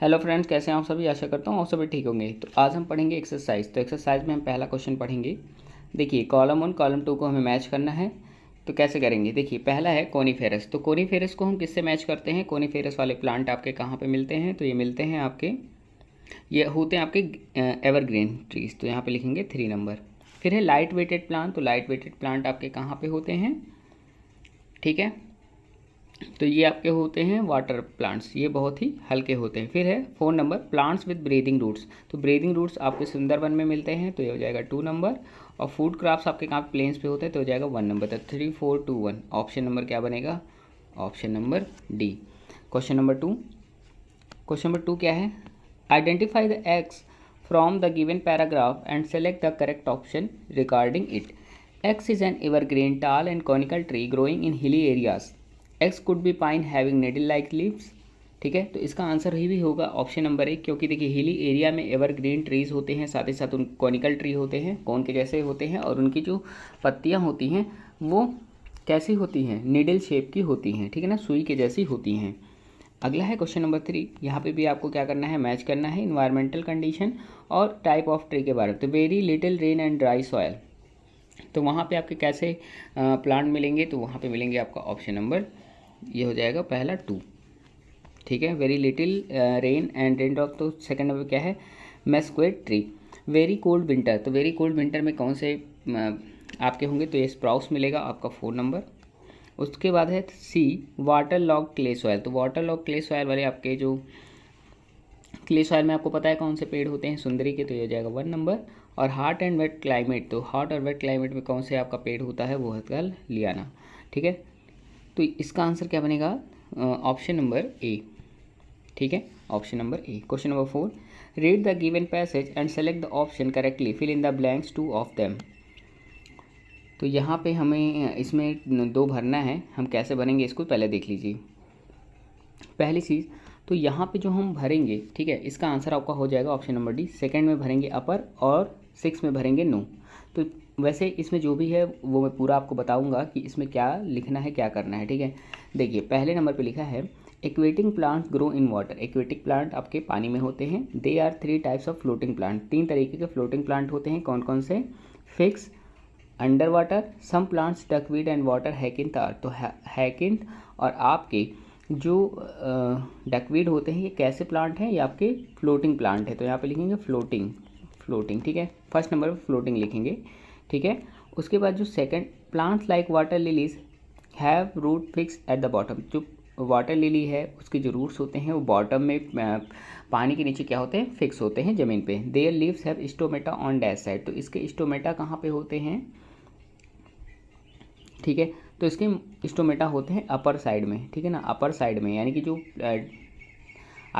hello friends कैसे हैं आप सभी आशा करता हूँ आप सभी ठीक होंगे तो आज हम पढ़ेंगे एक्सरसाइज तो एक्सरसाइज में हम पहला क्वेश्चन पढ़ेंगे देखिए कॉलम वन कॉलम टू को हमें मैच करना है तो कैसे करेंगे देखिए पहला है कोनीफेरस तो कोनीफेरस को हम किससे मैच करते हैं कोनीफेरस वाले प्लांट आपके कहाँ पर मिलते हैं तो ये मिलते हैं आपके ये होते हैं आपके एवरग्रीन ट्रीज तो यहाँ पर लिखेंगे थ्री नंबर फिर है लाइट वेटेड प्लांट तो लाइट वेटेड प्लांट आपके कहाँ पर होते हैं ठीक है तो ये आपके होते हैं वाटर प्लांट्स ये बहुत ही हल्के होते हैं फिर है four number plants with breathing roots तो ब्रीदिंग रूट्स आपके सुंदरवन में मिलते हैं तो ये हो जाएगा टू नंबर और फूड क्रॉप्स आपके कहाँ प्लेन्स पे होते हैं तो हो जाएगा वन नंबर तक three four two one option number क्या बनेगा option number D question number two question number two क्या है identify the X from the given paragraph and select the correct option regarding it X is an evergreen tall and conical tree growing in hilly areas X could be pine having needle like leaves ठीक है तो इसका answer ही भी होगा option number एक क्योंकि देखिए hilly area में एवरग्रीन ट्रीज होते हैं साथ ही साथ उन कॉनिकल ट्री होते हैं कौन के जैसे होते हैं और उनकी जो पत्तियाँ होती हैं वो कैसी होती हैं निडल शेप की होती हैं ठीक है ना सुई के जैसी होती हैं अगला है क्वेश्चन नंबर थ्री यहाँ पे भी आपको क्या करना है मैच करना है इन्वायरमेंटल कंडीशन और टाइप ऑफ ट्री के बारे में तो very little rain and dry soil तो वहाँ पे आपके कैसे प्लांट मिलेंगे तो वहाँ पे मिलेंगे आपका ऑप्शन नंबर ये हो जाएगा पहला टू ठीक है very little rain and rain drop तो सेकेंड नंबर क्या है mesquite tree very cold winter तो वेरी कोल्ड विंटर में कौन से uh, आपके होंगे तो ये स्प्राउस मिलेगा आपका फोन नंबर उसके बाद है C water lock clay soil तो वाटर लॉक क्ले सॉयल वाले आपके जो क्ले सॉयल में आपको पता है कौन से पेड़ होते हैं सुंदरी के तो ये हो जाएगा वन नंबर और हॉट एंड वेट क्लाइमेट तो हॉट और वेट क्लाइमेट में कौन से आपका पेड़ होता है वो है कल लियाना ठीक है तो इसका आंसर क्या बनेगा ऑप्शन नंबर ए ठीक है option number A question number four read the given passage and select the option correctly fill in the blanks two of them तो यहाँ पे हमें इसमें दो भरना है हम कैसे भरेंगे इसको पहले देख लीजिए पहली चीज़ तो यहाँ पे जो हम भरेंगे ठीक है इसका आंसर आपका हो जाएगा ऑप्शन नंबर डी सेकंड में भरेंगे अपर और सिक्स में भरेंगे नो तो वैसे इसमें जो भी है वो मैं पूरा आपको बताऊंगा कि इसमें क्या लिखना है क्या करना है ठीक है देखिए पहले नंबर पे लिखा है aquatic plant grow in water aquatic plant आपके पानी में होते हैं they are three types of floating plant तीन तरीके के फ्लोटिंग प्लांट होते हैं कौन कौन से fix under water some plants duckweed and water हैकिन आर तो हैकिंथ और आपके जो डकवीड होते हैं ये कैसे प्लांट हैं ये आपके फ्लोटिंग प्लांट है तो यहाँ पे लिखेंगे फ्लोटिंग फ्लोटिंग ठीक है फर्स्ट नंबर पर फ्लोटिंग लिखेंगे ठीक है उसके बाद जो second plants like water lilies have root fix at the bottom जो वाटर लिली है उसके जो रूट्स होते हैं वो बॉटम में पानी के नीचे क्या होते हैं फिक्स होते हैं ज़मीन पे their leaves have stomata on dash side तो इसके स्टोमेटा कहाँ पे होते हैं ठीक है तो इसके स्टोमेटा होते हैं अपर साइड में ठीक है ना अपर साइड में यानी कि जो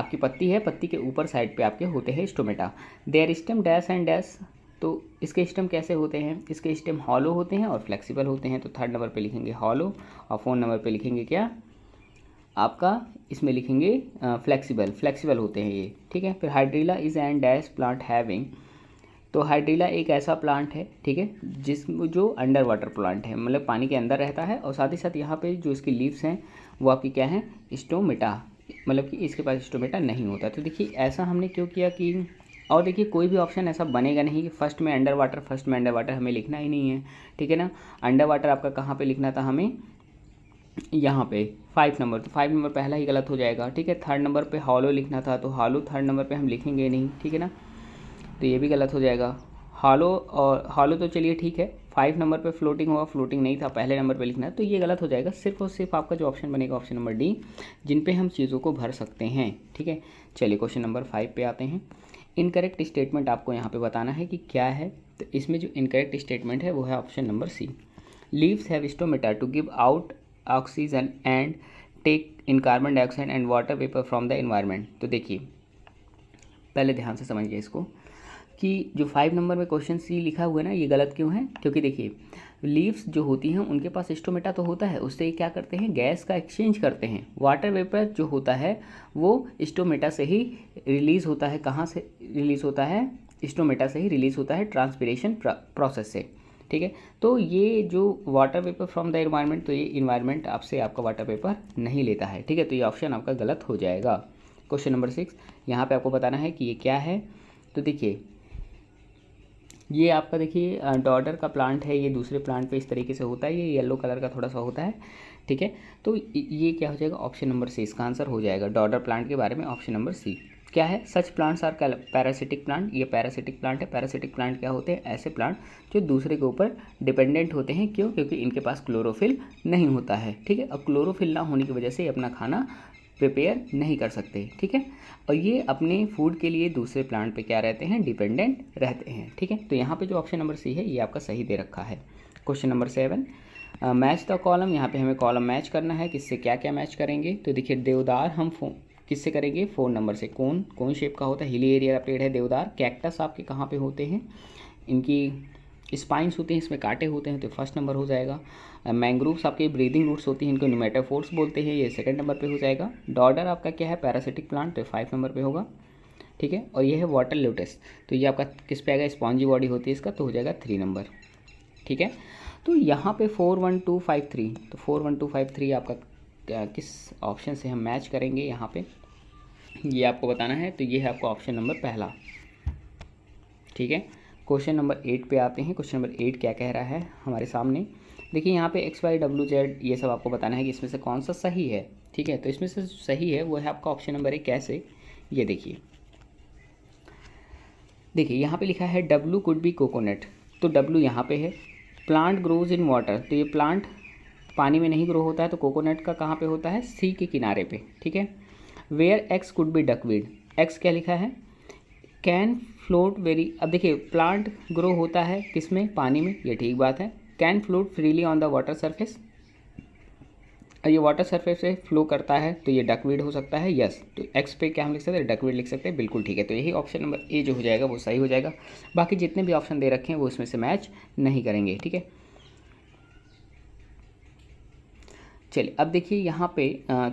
आपकी पत्ती है पत्ती के ऊपर साइड पे आपके होते हैं stomata their stem dash and dash तो इसके स्टेम कैसे होते हैं इसके स्टेम हॉलो होते हैं और फ्लेक्सिबल होते हैं तो थर्ड नंबर पे लिखेंगे हॉलो और फोर्थ नंबर पे लिखेंगे क्या आपका इसमें लिखेंगे फ्लेक्सिबल फ्लेक्सिबल होते हैं ये ठीक है फिर hydrilla is and dash plant having तो हाइड्रीला एक ऐसा प्लांट है ठीक है जिस जो अंडर वाटर प्लांट है मतलब पानी के अंदर रहता है और साथ ही साथ यहाँ पर जो इसकी लीव्स हैं वो आपकी क्या है स्टोमेटा मतलब कि इसके पास स्टोमेटा नहीं होता तो देखिए ऐसा हमने क्यों किया कि और देखिए कोई भी ऑप्शन ऐसा बनेगा नहीं कि फर्स्ट में अंडर वाटर फर्स्ट में अंडर वाटर हमें लिखना ही नहीं है ठीक है ना अंडर वाटर आपका कहाँ पर लिखना था हमें यहाँ पे फाइव नंबर तो फाइव नंबर पहला ही गलत हो जाएगा ठीक है थर्ड नंबर पे हॉलो लिखना था तो हॉलो थर्ड नंबर पे हम लिखेंगे नहीं ठीक है ना तो ये भी गलत हो जाएगा हॉलो और हॉलो तो चलिए ठीक है फाइव नंबर पे फ्लोटिंग हुआ फ्लोटिंग नहीं था पहले नंबर पे लिखना तो ये गलत हो जाएगा सिर्फ और सिर्फ आपका जो ऑप्शन बनेगा ऑप्शन नंबर डी जिन पे हम चीज़ों को भर सकते हैं ठीक है चलिए क्वेश्चन नंबर फाइव पे आते हैं इनकरेक्ट स्टेटमेंट आपको यहाँ पे बताना है कि क्या है तो इसमें जो इनकरेक्ट स्टेटमेंट है वो है option number C leaves have stomata to give out oxygen and take in carbon dioxide and water vapour from the environment तो देखिए पहले ध्यान से समझिए इसको कि जो फाइव नंबर में क्वेश्चन सी लिखा हुआ है ना ये गलत क्यों है क्योंकि देखिए लीव्स जो होती हैं उनके पास स्टोमेटा तो होता है उससे क्या करते हैं गैस का एक्सचेंज करते हैं वाटर वेपर जो होता है वो स्टोमेटा से ही रिलीज़ होता है कहाँ से रिलीज़ होता है स्टोमेटा से ही रिलीज़ होता है ट्रांसपीरेशन प्रोसेस से ठीक है तो ये जो water vapour from the environment तो ये इन्वायरमेंट आपसे आपका वाटर पेपर नहीं लेता है ठीक है तो ये ऑप्शन आपका गलत हो जाएगा क्वेश्चन नंबर सिक्स यहाँ पे आपको बताना है कि ये क्या है तो देखिए ये आपका देखिए डॉडर का प्लांट है ये दूसरे प्लांट पे इस तरीके से होता है ये येलो कलर का थोड़ा सा होता है ठीक है तो ये क्या हो जाएगा ऑप्शन नंबर सी इसका आंसर हो जाएगा डॉडर प्लांट के बारे में ऑप्शन नंबर सी क्या है such plants are parasitic plant ये पैरासिटिक प्लांट है पैरासिटिक प्लांट क्या होते हैं ऐसे प्लांट जो दूसरे के ऊपर डिपेंडेंट होते हैं क्यों क्योंकि इनके पास क्लोरोफिल नहीं होता है ठीक है अब क्लोरोफिल ना होने की वजह से ये अपना खाना प्रिपेयर नहीं कर सकते ठीक है और ये अपने फूड के लिए दूसरे प्लांट पे क्या रहते हैं डिपेंडेंट रहते हैं ठीक है तो यहाँ पे जो ऑप्शन नंबर सी है ये आपका सही दे रखा है question number seven match the column यहाँ पे हमें कॉलम मैच करना है किससे क्या क्या मैच करेंगे तो देखिए देवदार हम फो किससे करेंगे फ़ोन नंबर से कौन कौन शेप का होता है हिली एरिया का पेड़ है देवदार कैक्टस आपके कहाँ पर होते हैं इनकी स्पाइंस होते हैं इसमें कांटे होते हैं तो फर्स्ट नंबर हो जाएगा मैंग्रोव्स आपके ब्रीदिंग रूट्स होती हैं इनको न्यूमेटाफोर्स बोलते हैं ये सेकंड नंबर पे हो जाएगा डॉर्डर आपका क्या है पैरासिटिक प्लांट तो फाइव नंबर पे होगा ठीक है और ये है वाटर लोटस तो ये आपका किस पे आएगा स्पॉन्जी बॉडी होती है इसका तो हो जाएगा थ्री नंबर ठीक है तो यहाँ पर four one two five three तो four one two five three आपका किस ऑप्शन से हम मैच करेंगे यहाँ पर ये आपको बताना है तो ये है आपका ऑप्शन नंबर पहला ठीक है क्वेश्चन नंबर एट पे आते हैं क्वेश्चन नंबर एट क्या कह रहा है हमारे सामने देखिए यहाँ पे एक्स वाई डब्ल्यू जेड ये सब आपको बताना है कि इसमें से कौन सा सही है ठीक है तो इसमें से सही है वो है आपका ऑप्शन नंबर एक कैसे ये देखिए देखिए यहाँ पे लिखा है डब्लू कुड बी कोकोनट तो डब्लू यहाँ पे है प्लांट ग्रोज इन वाटर तो ये प्लांट पानी में नहीं ग्रो होता है तो कोकोनट का कहाँ पे होता है सी के किनारे पे ठीक है where X could be duckweed X क्या लिखा है कैन फ्लोट वेरी अब देखिए प्लांट ग्रो होता है किसमें पानी में ये ठीक बात है can float freely on the water surface और ये वाटर सर्फेस से फ्लो करता है तो ये डकवीड हो सकता है यस तो एक्स पे क्या हम लिख सकते हैं डकवीड लिख सकते हैं बिल्कुल ठीक है तो यही ऑप्शन नंबर ए जो हो जाएगा वो सही हो जाएगा बाकी जितने भी ऑप्शन दे रखे हैं वो इसमें से मैच नहीं करेंगे ठीक है चलिए अब देखिए यहाँ पे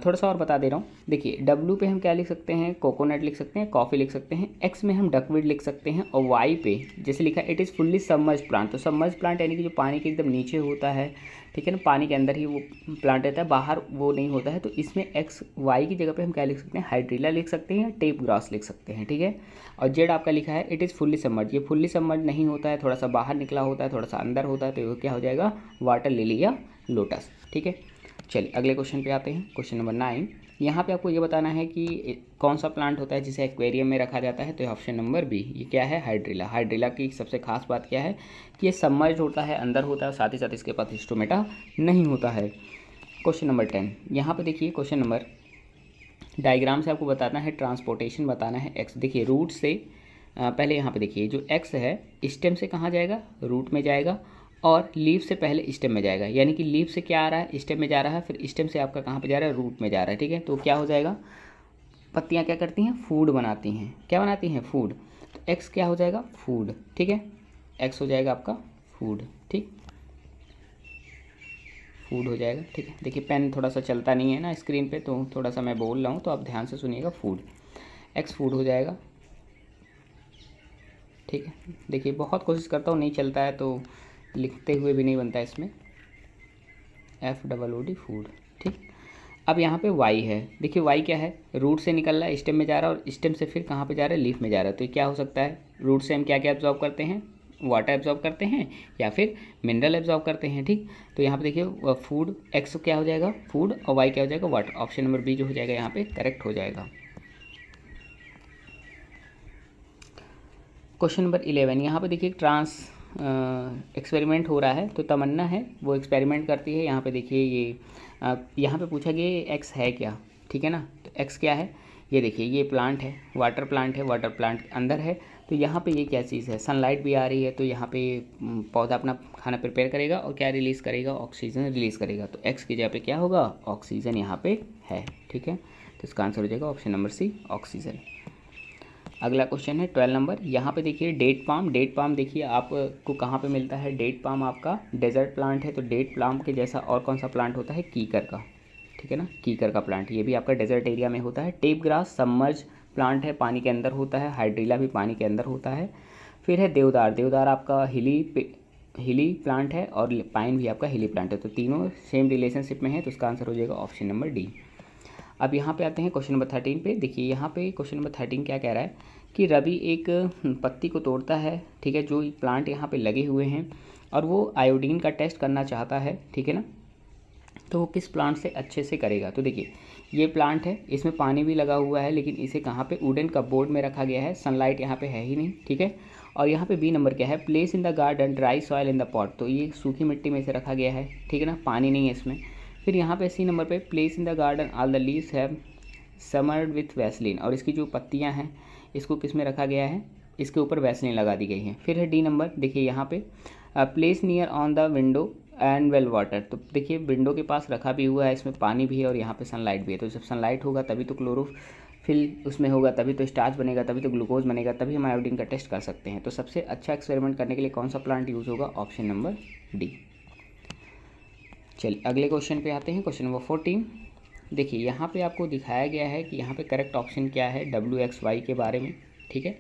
थोड़ा सा और बता दे रहा हूँ देखिए डब्लू पे हम क्या लिख सकते हैं कोकोनट लिख सकते हैं कॉफ़ी लिख सकते हैं एक्स में हम डकविड लिख सकते हैं और वाई पे जैसे लिखा it is fully submerge plant तो सबमर्ज प्लांट यानी कि जो पानी के एकदम नीचे होता है ठीक है ना पानी के अंदर ही वो प्लांट रहता है बाहर वो नहीं होता है तो इसमें एक्स वाई की जगह पर हम क्या लिख सकते हैं हाइड्रीला लिख सकते हैं या टेप ग्रास लिख सकते हैं ठीक है और जेड आपका लिखा है इट इज़ फुल्ली सबमर्ज ये फुल्ली सबमर्ज नहीं होता है थोड़ा सा बाहर निकला होता है थोड़ा सा अंदर होता है तो क्या हो जाएगा वाटर लिली या लोटस ठीक है चलिए अगले क्वेश्चन पे आते हैं क्वेश्चन नंबर नाइन यहाँ पे आपको ये बताना है कि कौन सा प्लांट होता है जिसे एक्वेरियम में रखा जाता है तो ऑप्शन नंबर बी ये क्या है हाइड्रिला हाइड्रिला की सबसे खास बात क्या है कि ये सबमर्ज होता है अंदर होता है साथ ही साथ इसके पास हिस्टोमेटा नहीं होता है क्वेश्चन नंबर टेन यहाँ पर देखिए क्वेश्चन नंबर डायग्राम से आपको बताना है ट्रांसपोर्टेशन बताना है एक्स देखिए रूट से पहले यहाँ पर देखिए जो एक्स है स्टेम से कहाँ जाएगा रूट में जाएगा और लीव से पहले स्टेम में जाएगा यानी कि लीव से क्या आ रहा है स्टेम में जा रहा है फिर स्टेम से आपका कहाँ पर जा रहा है रूट में जा रहा है ठीक है तो क्या हो जाएगा पत्तियाँ क्या करती हैं फूड बनाती हैं क्या बनाती हैं फूड तो एक्स क्या हो जाएगा फूड ठीक है एक्स हो जाएगा आपका फूड ठीक फूड हो जाएगा ठीक है देखिए पेन थोड़ा सा चलता नहीं है ना स्क्रीन पे तो थोड़ा सा मैं बोल रहा हूँ तो आप ध्यान से सुनिएगा फूड एक्स फूड हो जाएगा ठीक है देखिए बहुत कोशिश करता हूँ नहीं चलता है तो लिखते हुए भी नहीं बनता इसमें F double O D food ठीक अब यहाँ पे वाई है देखिए वाई क्या है रूट से निकल रहा है स्टेम में जा रहा है और स्टेम से फिर कहाँ पे जा रहा है लीफ में जा रहा है तो क्या हो सकता है रूट से हम क्या क्या एब्जॉर्व करते हैं वाटर एब्जॉर्व करते हैं या फिर मिनरल एब्जॉर्व करते हैं ठीक तो यहाँ पे देखिए फूड एक्स क्या हो जाएगा फूड और वाई क्या हो जाएगा वाटर ऑप्शन नंबर बी जो हो जाएगा यहाँ पे करेक्ट हो जाएगा क्वेश्चन नंबर इलेवन यहाँ पे देखिए ट्रांस एक्सपेरिमेंट हो रहा है तो तमन्ना है वो एक्सपेरिमेंट करती है यहाँ पे देखिए ये यहाँ पे पूछा गया एक्स है क्या ठीक है ना तो एक्स क्या है ये देखिए ये प्लांट है वाटर प्लांट है वाटर प्लांट अंदर है तो यहाँ पे ये क्या चीज़ है सनलाइट भी आ रही है तो यहाँ पे पौधा अपना खाना प्रिपेयर करेगा और क्या रिलीज़ करेगा ऑक्सीजन रिलीज़ करेगा तो एक्स की जगह पे क्या होगा ऑक्सीजन यहाँ पे है ठीक है तो इसका आंसर हो जाएगा ऑप्शन नंबर सी ऑक्सीजन अगला क्वेश्चन है ट्वेल्व नंबर यहाँ पे देखिए डेट पाम डेट पाम देखिए आपको कहाँ पे मिलता है डेट पाम आपका डेजर्ट प्लांट है तो डेट पाम के जैसा और कौन सा प्लांट होता है कीकर का ठीक है ना कीकर का प्लांट ये भी आपका डेजर्ट एरिया में होता है टेप ग्रास सम्मर्ज प्लांट है पानी के अंदर होता है हाइड्रीला भी पानी के अंदर होता है फिर है देवदार देवदार आपका हिली हिली प्लांट है और पाइन भी आपका हिली प्लांट है तो तीनों सेम रिलेशनशिप में है तो उसका आंसर हो जाएगा ऑप्शन नंबर डी अब यहाँ पे आते हैं क्वेश्चन नंबर थर्टीन पे देखिए यहाँ पे क्वेश्चन नंबर थर्टीन क्या कह रहा है कि रवि एक हम्म, पत्ती को तोड़ता है ठीक है जो प्लांट यहाँ पे लगे हुए हैं और वो आयोडीन का टेस्ट करना चाहता है ठीक है ना तो वो किस प्लांट से अच्छे से करेगा तो देखिए ये प्लांट है इसमें पानी भी लगा हुआ है लेकिन इसे कहाँ पे वुडन का बोर्ड में रखा गया है सनलाइट यहाँ पे है ही नहीं ठीक है और यहाँ पे बी नंबर क्या है place in the garden dry soil in the pot तो ये सूखी मिट्टी में से रखा गया है ठीक है ना पानी नहीं है इसमें फिर यहाँ पे सी नंबर पे place in the garden all the leaves have smeared with Vaseline और इसकी जो पत्तियाँ हैं इसको किस में रखा गया है इसके ऊपर वैसलिन लगा दी गई है फिर है डी नंबर देखिए यहाँ पे place near on the window and well water तो देखिए विंडो के पास रखा भी हुआ है इसमें पानी भी है और यहाँ पे सनलाइट भी है तो जब सनलाइट होगा तभी तो क्लोरोफिल उसमें होगा तभी तो स्टार्च बनेगा तभी तो ग्लूकोज बनेगा तभी हम आयोडीन का टेस्ट कर सकते हैं तो सबसे अच्छा एक्सपेरिमेंट करने के लिए कौन सा प्लांट यूज़ होगा ऑप्शन नंबर डी चलिए अगले क्वेश्चन पे आते हैं क्वेश्चन नंबर फोर्टीन देखिए यहाँ पे आपको दिखाया गया है कि यहाँ पे करेक्ट ऑप्शन क्या है डब्ल्यू एक्स वाई के बारे में ठीक है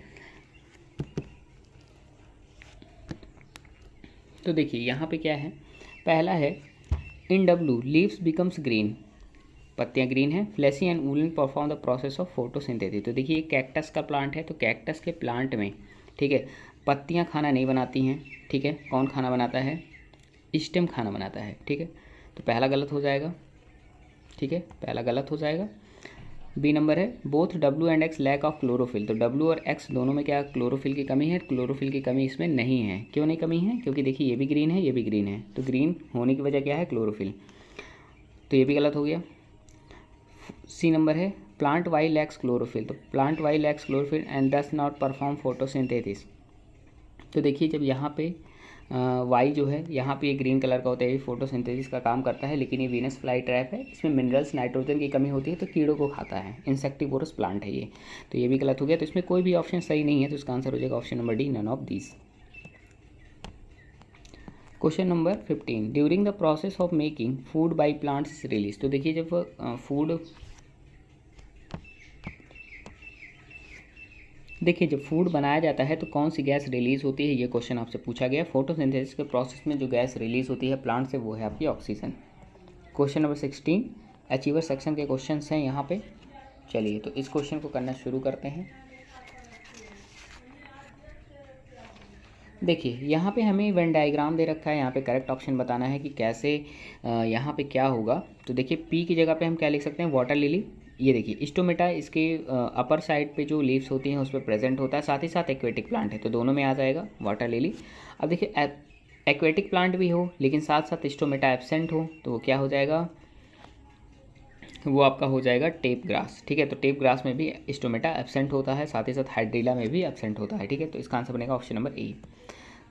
तो देखिए यहाँ पे क्या है पहला है in W leaves becomes green पत्तियाँ ग्रीन हैं fleshy and woollen perform the process of photosynthesis तो देखिए कैक्टस का प्लांट है तो कैक्टस के प्लांट में ठीक है पत्तियाँ खाना नहीं बनाती हैं ठीक है कौन खाना बनाता है स्टेम खाना बनाता है ठीक है तो पहला गलत हो जाएगा ठीक है पहला गलत हो जाएगा बी नंबर है both W and X lack of chlorophyll तो डब्ल्यू और एक्स दोनों में क्या क्लोरोफिल की कमी है क्लोरोफिल की कमी इसमें नहीं है क्यों नहीं कमी है क्योंकि देखिए ये भी ग्रीन है ये भी ग्रीन है तो ग्रीन होने की वजह क्या है क्लोरोफिल तो ये भी गलत हो गया सी नंबर है प्लांट वाई लैक्स क्लोरोफिल तो plant Y lacks chlorophyll and does not perform photosynthesis तो देखिए जब यहाँ पे वाई जो है यहाँ पे ये ग्रीन कलर का होता है ये फोटोसिंथेसिस का काम करता है लेकिन ये वीनस फ्लाई ट्रैप है इसमें मिनरल्स नाइट्रोजन की कमी होती है तो कीड़ों को खाता है इंसेक्टिवोरस प्लांट है ये तो ये भी गलत हो गया तो इसमें कोई भी ऑप्शन सही नहीं है तो इसका आंसर हो जाएगा option number D none of these question number fifteen during the process of making food by plants release तो देखिए जब फूड देखिए जब फूड बनाया जाता है तो कौन सी गैस रिलीज होती है ये क्वेश्चन आपसे पूछा गया फोटोसिंथेसिस के प्रोसेस में जो गैस रिलीज होती है प्लांट से वो है आपकी oxygen question number sixteen achiever section के क्वेश्चन हैं यहाँ पे चलिए तो इस क्वेश्चन को करना शुरू करते हैं देखिए यहाँ पे हमें वेन डायग्राम दे रखा है यहाँ पे करेक्ट ऑप्शन बताना है कि कैसे यहाँ पे क्या होगा तो देखिए पी की जगह पे हम क्या लिख सकते हैं वाटर लिली ये देखिए स्टोमेटा इसके अपर साइड पे जो लीव्स होती हैं उस पर प्रेजेंट होता है साथ ही साथ एक्वेटिक प्लांट है तो दोनों में आ जाएगा वाटर लिली अब देखिए एक्वेटिक प्लांट भी हो लेकिन साथ साथ स्टोमेटा एबसेंट हो तो वो क्या हो जाएगा वो आपका हो जाएगा टेप ग्रास ठीक है तो टेप ग्रास में भी स्टोमेटा एबसेंट होता है साथ ही साथ हाइड्रीला में भी एबसेंट होता है ठीक है तो इसका आंसर बनेगा option number A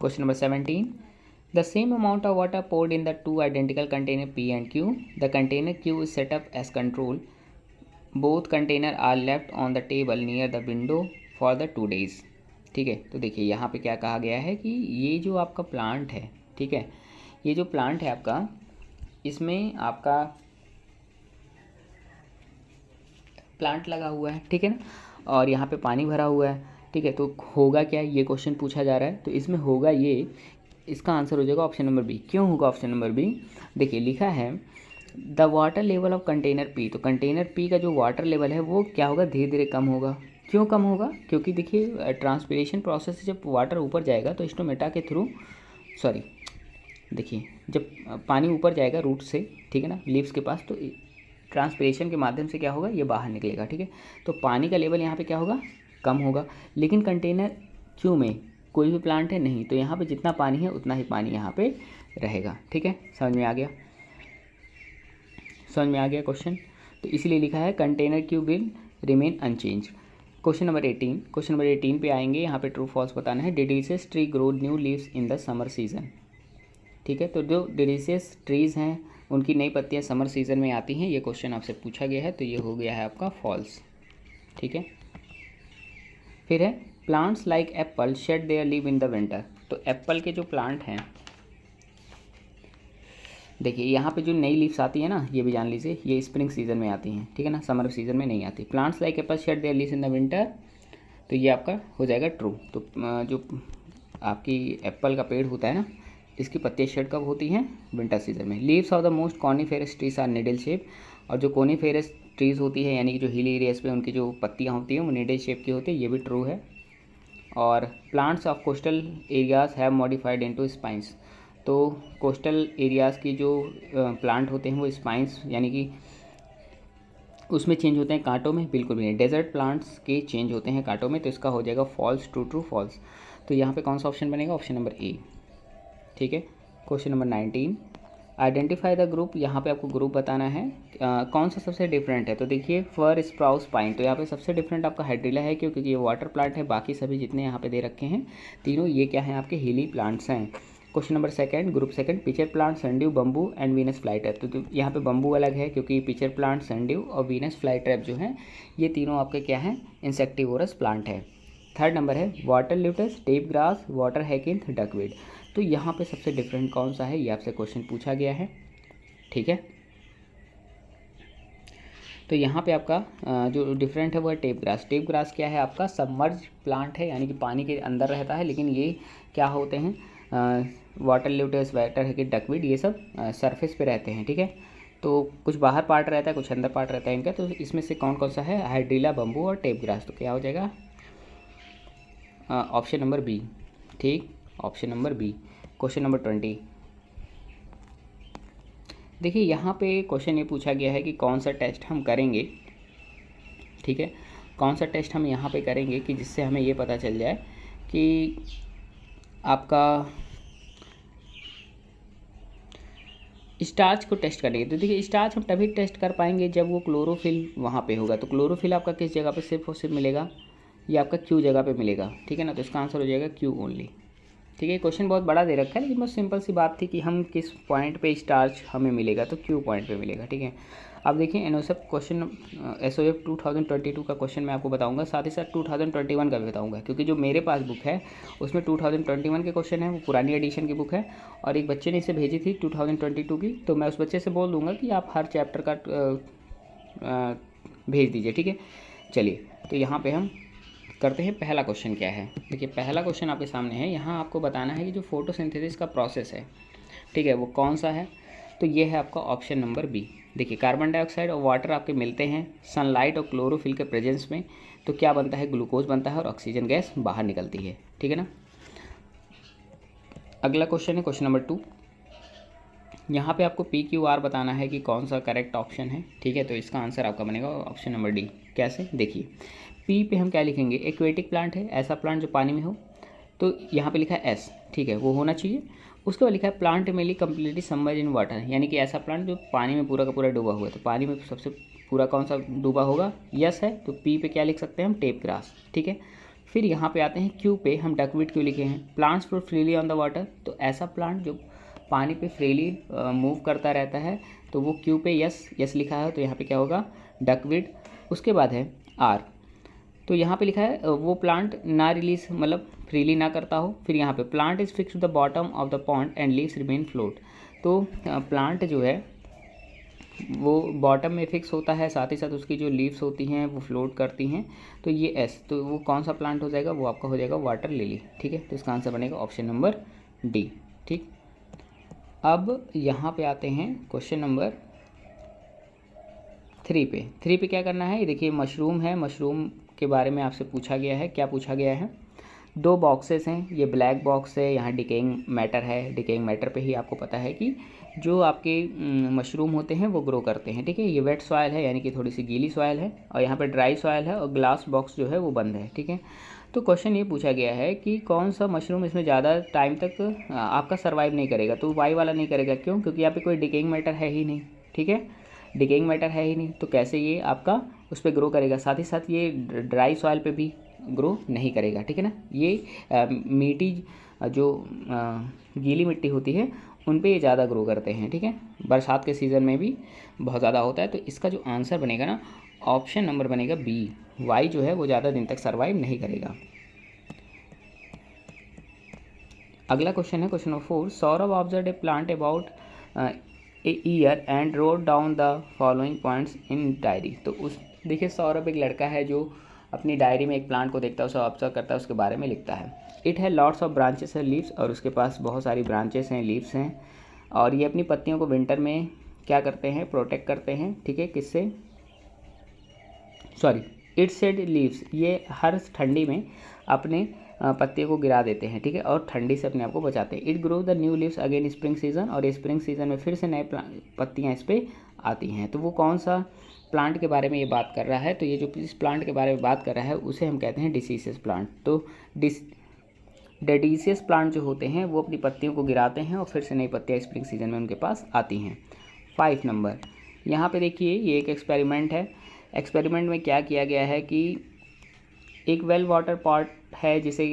question number seventeen the same amount of water poured in the two identical container P and Q the container Q is set up as control both container are left on the table near the window for the two days ठीक है तो देखिए यहाँ पे क्या कहा गया है कि ये जो आपका प्लांट है ठीक है ये जो प्लांट है आपका इसमें आपका प्लांट लगा हुआ है ठीक है ना और यहाँ पे पानी भरा हुआ है ठीक है तो होगा क्या ये क्वेश्चन पूछा जा रहा है तो इसमें होगा ये इसका आंसर हो जाएगा ऑप्शन नंबर बी क्यों होगा ऑप्शन नंबर बी देखिए लिखा है the water level of container P तो कंटेनर पी का जो वाटर लेवल है वो क्या होगा धीरे धीरे कम होगा क्यों कम होगा क्योंकि देखिए ट्रांसपीरेशन प्रोसेस से जब वाटर ऊपर जाएगा तो स्टोमेटा के थ्रू सॉरी देखिए जब पानी ऊपर जाएगा रूट से ठीक है ना लीव्स के पास तो ट्रांसपीरेशन के माध्यम से क्या होगा ये बाहर निकलेगा ठीक है तो पानी का लेवल यहाँ पे क्या होगा कम होगा लेकिन कंटेनर क्यों में कोई भी प्लांट है नहीं तो यहाँ पे जितना पानी है उतना ही पानी यहाँ पे रहेगा ठीक है समझ में आ गया समझ में आ गया क्वेश्चन तो इसलिए लिखा है container Q will remain unchanged question number eighteen question number eighteen पे आएंगे यहाँ पे ट्रू फॉल्स बताना है deciduous tree grow new leaves in the summer season ठीक है तो जो डिडीसेस ट्रीज़ हैं उनकी नई पत्तियाँ समर सीजन में आती हैं ये क्वेश्चन आपसे पूछा गया है तो ये हो गया है आपका फॉल्स ठीक है फिर है plants like apple shed their leave in the winter तो एप्पल के जो प्लांट हैं देखिए यहाँ पे जो नई लीव्स आती है ना ये भी जान लीजिए ये स्प्रिंग सीजन में आती हैं ठीक है ना समर सीजन में नहीं आती plants like apple shed their leaves in the winter तो ये आपका हो जाएगा ट्रू तो जो आपकी एप्पल का पेड़ होता है ना इसकी पत्तियाँ शेड कब होती हैं विंटर सीजन में leaves of the most coniferous trees are needle shape और जो कॉनीफेरस ट्रीज़ होती है यानी कि जो हिल एरियाज पे उनकी जो पत्तियाँ होती हैं वो निडल शेप की होती है ये भी ट्रू है और plants of coastal areas have modified into spines तो कोस्टल एरियाज़ के जो प्लांट होते हैं वो स्पाइंस यानी कि उसमें चेंज होते हैं कांटों में बिल्कुल भी नहीं डेजर्ट प्लांट्स के चेंज होते हैं कांटों में तो इसका हो जाएगा फॉल्स ट्रू ट्रू फॉल्स तो यहाँ पे कौन सा ऑप्शन बनेगा ऑप्शन नंबर ए ठीक है question number nineteen identify the group यहाँ पे आपको ग्रुप बताना है आ, कौन सा सबसे डिफरेंट है तो देखिए फर स्प्राउस पाइन तो यहाँ पे सबसे डिफरेंट आपका हाइड्रिला है क्योंकि ये वाटर प्लांट है बाकी सभी जितने यहाँ पे दे रखे हैं तीनों ये क्या है आपके हिली प्लांट्स हैं question number second group second pitcher plant sundew bamboo and Venus fly trap तो, तो यहाँ पे बम्बू अलग है क्योंकि पिचर प्लांट सनड्यू और वीनस फ्लाई ट्रैप जो है ये तीनों आपके क्या हैं इंसेक्टिवोरस प्लांट है थर्ड नंबर है water lotus tape grass water hyacinth duckweed तो यहाँ पर सबसे डिफरेंट कौन सा है ये आपसे क्वेश्चन पूछा गया है ठीक है तो यहाँ पे आपका जो डिफरेंट है वो है टेप ग्रास टेप ग्रास क्या है आपका सबमर्ज प्लांट है यानी कि पानी के अंदर रहता है लेकिन ये क्या होते हैं वाटर ल्यूटेस वाटर है कि डकविड ये सब सरफेस पे रहते हैं ठीक है तो कुछ बाहर पार्ट रहता है कुछ अंदर पार्ट रहता है इनका तो इसमें से कौन कौन सा है हाइड्रीला बम्बू और टेप ग्रास तो क्या हो जाएगा ऑप्शन नंबर बी ठीक option number B question number twenty देखिए यहाँ पे क्वेश्चन ये पूछा गया है कि कौन सा टेस्ट हम करेंगे ठीक है कौन सा टेस्ट हम यहाँ पे करेंगे कि जिससे हमें ये पता चल जाए कि आपका स्टार्च को टेस्ट करेंगे तो देखिए स्टार्च हम तभी टेस्ट कर पाएंगे जब वो क्लोरोफिल वहाँ पे होगा तो क्लोरोफिल आपका किस जगह पे सिर्फ और सिर्फ मिलेगा ये आपका क्यू जगह पे मिलेगा ठीक है ना तो इसका आंसर हो जाएगा क्यू ओनली ठीक है क्वेश्चन बहुत बड़ा दे रखा है लेकिन बहुत सिंपल सी बात थी कि हम किस पॉइंट पे स्टार्च हमें मिलेगा तो क्यू पॉइंट पे मिलेगा ठीक है अब देखिए एनओसएफ question S O F two thousand twenty two का क्वेश्चन मैं आपको बताऊंगा साथ ही साथ टू थाउजेंड ट्वेंटी वन का भी बताऊंगा क्योंकि जो मेरे पास बुक है उसमें टू थाउजेंड ट्वेंटी वन के क्वेश्चन है वो पुरानी एडिशन की बुक है और एक बच्चे ने इसे भेजी थी टू थाउजेंड ट्वेंटी टू की तो मैं उस बच्चे से बोल दूंगा कि आप हर चैप्टर का uh, uh, भेज दीजिए ठीक है चलिए तो यहाँ पर हम करते हैं पहला क्वेश्चन क्या है देखिए पहला क्वेश्चन आपके सामने है यहाँ आपको बताना है कि जो फोटोसिंथेसिस का प्रोसेस है ठीक है वो कौन सा है तो ये है आपका ऑप्शन नंबर बी देखिए कार्बन डाइऑक्साइड और वाटर आपके मिलते हैं सनलाइट और क्लोरोफिल के प्रेजेंस में तो क्या बनता है ग्लूकोज बनता है और ऑक्सीजन गैस बाहर निकलती है ठीक है ना अगला क्वेश्चन है क्वेश्चन नंबर टू यहाँ पे आपको पी क्यू आर बताना है कि कौन सा करेक्ट ऑप्शन है ठीक है तो इसका आंसर आपका बनेगा ऑप्शन नंबर डी कैसे देखिए पी पे हम क्या लिखेंगे एक्वेटिक प्लांट है ऐसा प्लांट जो पानी में हो तो यहाँ पे लिखा है एस ठीक है वो होना चाहिए उसके बाद लिखा है प्लांट मेली कम्प्लीटली समर इन वाटर यानी कि ऐसा प्लांट जो पानी में पूरा का पूरा डूबा हुआ है तो पानी में सबसे पूरा कौन सा डूबा होगा यस है तो पी पे क्या लिख सकते हैं हम टेप ग्रास ठीक है फिर यहाँ पे आते हैं क्यू पे हम डकविट क्यों लिखे हैं plants float freely on the water तो ऐसा प्लांट जो पानी पे फ्रीली मूव करता रहता है तो वो क्यू पे यस यस लिखा है तो यहाँ पे क्या होगा डकविट उसके बाद है आर तो यहाँ पे लिखा है वो प्लांट ना रिलीज मतलब फ्रीली ना करता हो फिर यहाँ पे plant is fix the bottom of the pond and leaves remain float तो प्लांट जो है वो बॉटम में फिक्स होता है साथ ही साथ उसकी जो लीव्स होती हैं वो फ्लोट करती हैं तो ये एस तो वो कौन सा प्लांट हो जाएगा वो आपका हो जाएगा वाटर लिली ठीक है तो इसका आंसर बनेगा ऑप्शन नंबर डी ठीक अब यहाँ पे आते हैं क्वेश्चन नंबर थ्री पे थ्री पे क्या करना है ये देखिए मशरूम है मशरूम के बारे में आपसे पूछा गया है क्या पूछा गया है दो बॉक्सेस हैं ये ब्लैक बॉक्स है यहाँ डिकेइंग मैटर है डिकेइंग मैटर पे ही आपको पता है कि जो आपके मशरूम होते हैं वो ग्रो करते हैं ठीक है ये वेट सॉयल है यानी कि थोड़ी सी गीली सॉयल है और यहाँ पर ड्राई सॉयल है और ग्लास बॉक्स जो है वो बंद है ठीक है तो क्वेश्चन ये पूछा गया है कि कौन सा मशरूम इसमें ज़्यादा टाइम तक आपका सर्वाइव नहीं करेगा तो वाई वाला नहीं करेगा क्यों क्योंकि यहाँ पर कोई डिकेइंग मैटर है ही नहीं ठीक है डिकेइंग मैटर है ही नहीं तो कैसे ये आपका उस पर ग्रो करेगा साथ ही साथ ये ड्राई सॉयल पे भी ग्रो नहीं करेगा ठीक है ना ये आ, मीटी जो आ, गीली मिट्टी होती है उन पे ये ज़्यादा ग्रो करते हैं ठीक है बरसात के सीज़न में भी बहुत ज़्यादा होता है तो इसका जो आंसर बनेगा ना ऑप्शन नंबर बनेगा बी वाई जो है वो ज़्यादा दिन तक सर्वाइव नहीं करेगा अगला क्वेश्चन है question number four Saurabh observe a plant about a year and wrote down the following points in diary तो उस देखिए सौरभ एक लड़का है जो अपनी डायरी में एक प्लांट को देखता है उसे ऑब्जर्व करता है उसके बारे में लिखता है इट है लॉट्स ऑफ ब्रांचेस है लीव्स और उसके पास बहुत सारी ब्रांचेस हैं लीव्स हैं और ये अपनी पत्तियों को विंटर में क्या करते हैं प्रोटेक्ट करते हैं ठीक है किससे सॉरी इट सेड लीव्स ये हर ठंडी में अपने पत्तियों को गिरा देते हैं ठीक है और ठंडी से अपने आप को बचाते हैं it grow the new leaves again spring season और स्प्रिंग सीजन में फिर से नए पत्तियाँ इस पर आती हैं तो वो कौन सा प्लांट के बारे में ये बात कर रहा है तो ये जो इस प्लांट के बारे में बात कर रहा है उसे हम कहते हैं डिसीसियस प्लांट तो डिस डेडीसियस प्लांट जो होते हैं वो अपनी पत्तियों को गिराते हैं और फिर से नई पत्तियाँ स्प्रिंग सीजन में उनके पास आती हैं फाइव नंबर यहाँ पे देखिए ये एक एक्सपेरिमेंट है एक्सपेरिमेंट में क्या किया गया है कि एक वेल वाटर पॉट है जिसे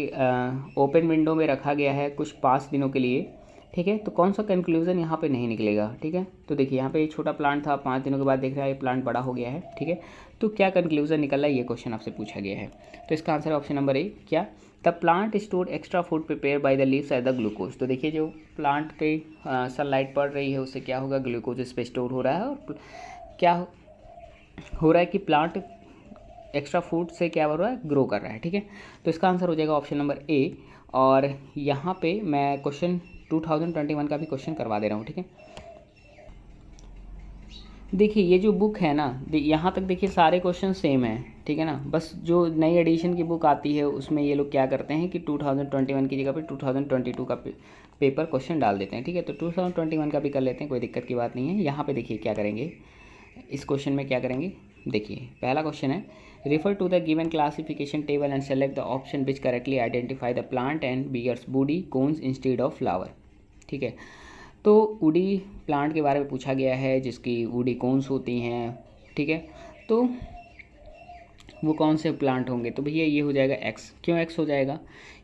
ओपन विंडो में रखा गया है कुछ पाँच दिनों के लिए ठीक है तो कौन सा कंक्लूजन यहाँ पे नहीं निकलेगा ठीक है तो देखिए यहाँ पे ये छोटा प्लांट था पाँच दिनों के बाद देख रहे हैं ये प्लांट बड़ा हो गया है ठीक है तो क्या कंक्लूजन निकल रहा है ये क्वेश्चन आपसे पूछा गया है तो इसका आंसर ऑप्शन नंबर ए क्या the plant store extra food prepare by the leaves at the glucose तो देखिए जो प्लांट पे सनलाइट पड़ रही है उससे क्या होगा ग्लूकोज इस पर स्टोर हो रहा है और क्या हो रहा है कि प्लांट एक्स्ट्रा फूड से क्या हो रहा है ग्रो कर रहा है ठीक है तो इसका आंसर हो जाएगा ऑप्शन नंबर ए और यहाँ पे मैं क्वेश्चन 2021 का भी क्वेश्चन करवा दे रहा हूँ ठीक है देखिए ये जो बुक है ना यहाँ तक देखिए सारे क्वेश्चन सेम है ठीक है ना बस जो नई एडिशन की बुक आती है उसमें ये लोग क्या करते हैं कि 2021 की जगह पे 2022 का पेपर क्वेश्चन डाल देते हैं ठीक है तो 2021 का भी कर लेते हैं कोई दिक्कत की बात नहीं है यहाँ पे देखिए क्या करेंगे इस क्वेश्चन में क्या करेंगे देखिए पहला क्वेश्चन है refer to the given classification table and select the option which correctly identify the plant and bears woody cones instead of flower ठीक है तो उडी प्लांट के बारे में पूछा गया है जिसकी उडी कौन होती हैं ठीक है तो वो कौन से प्लांट होंगे तो भैया ये हो जाएगा एक्स क्यों एक्स हो जाएगा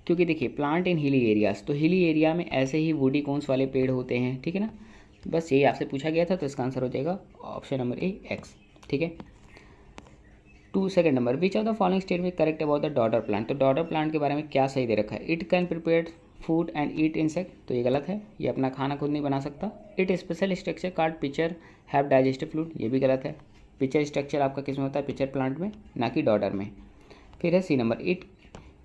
क्योंकि देखिए प्लांट इन हिली एरियाज तो हिली एरिया में ऐसे ही वुडी कौनस वाले पेड़ होते हैं ठीक है ना तो बस यही आपसे पूछा गया था तो इसका आंसर हो जाएगा ऑप्शन नंबर ए एक्स ठीक है two second number which of the following statement correct about the dodder plant तो डॉडर प्लांट के बारे में क्या सही दे रखा है it can prepare food and eat insect तो ये गलत है ये अपना खाना खुद नहीं बना सकता it special structure called pitcher have digestive fluid ये भी गलत है पिक्चर स्ट्रक्चर आपका किस में होता है पिक्चर प्लांट में ना कि डॉडर में फिर है C number it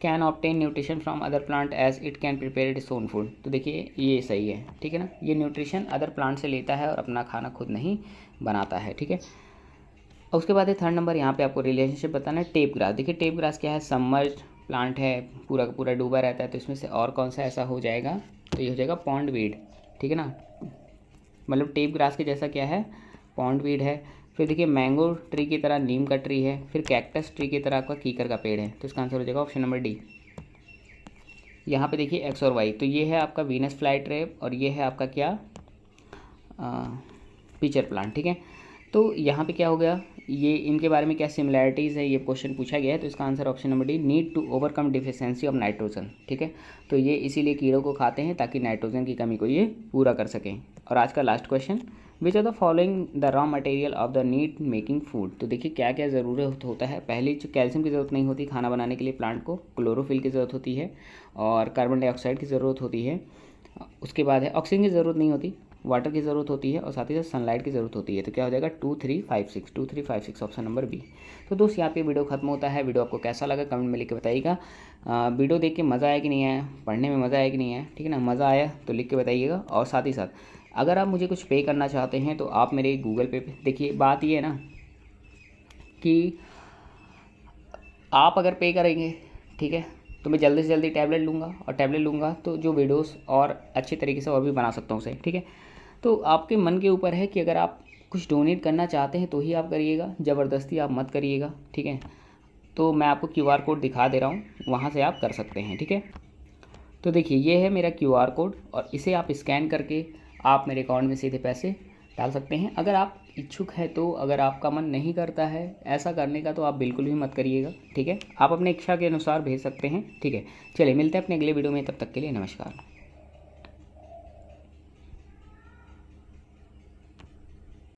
can obtain nutrition from other plant as it can prepare its own food तो देखिए ये सही है ठीक है ना ये न्यूट्रिशन अदर प्लांट से लेता है और अपना खाना खुद नहीं बनाता है ठीक है उसके बाद है थर्ड नंबर यहाँ पे आपको रिलेशनशिप बताना है टेप ग्रास देखिए टेप ग्रास क्या है समर्ज प्लांट है पूरा का पूरा डूबा रहता है तो इसमें से और कौन सा ऐसा हो जाएगा तो ये हो जाएगा पॉन्ड वीड ठीक है ना मतलब टेप ग्रास के जैसा क्या है पॉन्ड वीड है फिर देखिए मैंगो ट्री की तरह नीम का ट्री है फिर कैक्टस ट्री की तरह आपका कीकर का पेड़ है तो इसका आंसर हो जाएगा ऑप्शन नंबर डी यहाँ पे देखिए एक्स और वाई तो ये है आपका वीनस फ्लाई ट्रेप और ये है आपका क्या पिचर प्लांट ठीक है तो यहाँ पे क्या हो गया ये इनके बारे में क्या सिमिलैरिटीज़ है ये क्वेश्चन पूछा गया है तो इसका answer option number D need to overcome deficiency of nitrogen ठीक है तो ये इसीलिए कीड़ों को खाते हैं ताकि नाइट्रोजन की कमी को ये पूरा कर सकें और आज का last question which are the following the raw material of the need making food तो देखिए क्या क्या ज़रूरत होता है पहली जो कैल्शियम की ज़रूरत नहीं होती खाना बनाने के लिए प्लांट को क्लोरोफिल की ज़रूरत होती है और कार्बन डाइऑक्साइड की ज़रूरत होती है उसके बाद है ऑक्सीजन की ज़रूरत नहीं होती वाटर की ज़रूरत होती है और साथ ही साथ सनलाइट की ज़रूरत होती है तो क्या हो जाएगा two three five six two three five six option number B तो दोस्त यहाँ पे वीडियो खत्म होता है वीडियो आपको कैसा लगा कमेंट में लिख के बताइएगा वीडियो देख के मज़ा आया कि नहीं आया पढ़ने में मज़ा आया कि नहीं आया ठीक है ना मज़ा आया तो लिख के बताइएगा और साथ ही साथ अगर आप मुझे कुछ पे करना चाहते हैं तो आप मेरे गूगल पे देखिए बात ये है ना कि आप अगर पे करेंगे ठीक है तो मैं जल्दी से जल्दी टैबलेट लूँगा और टैबलेट लूँगा तो जो वीडियोस और अच्छे तरीके से और भी बना सकता हूँ उसे ठीक है तो आपके मन के ऊपर है कि अगर आप कुछ डोनेट करना चाहते हैं तो ही आप करिएगा ज़बरदस्ती आप मत करिएगा ठीक है तो मैं आपको क्यू आर कोड दिखा दे रहा हूँ वहाँ से आप कर सकते हैं ठीक है तो देखिए ये है मेरा क्यू आर कोड और इसे आप स्कैन करके आप मेरे अकाउंट में सीधे पैसे डाल सकते हैं अगर आप इच्छुक हैं तो अगर आपका मन नहीं करता है ऐसा करने का तो आप बिल्कुल भी मत करिएगा ठीक है आप अपने इच्छा के अनुसार भेज सकते हैं ठीक है चलिए मिलते हैं अपने अगले वीडियो में तब तक के लिए नमस्कार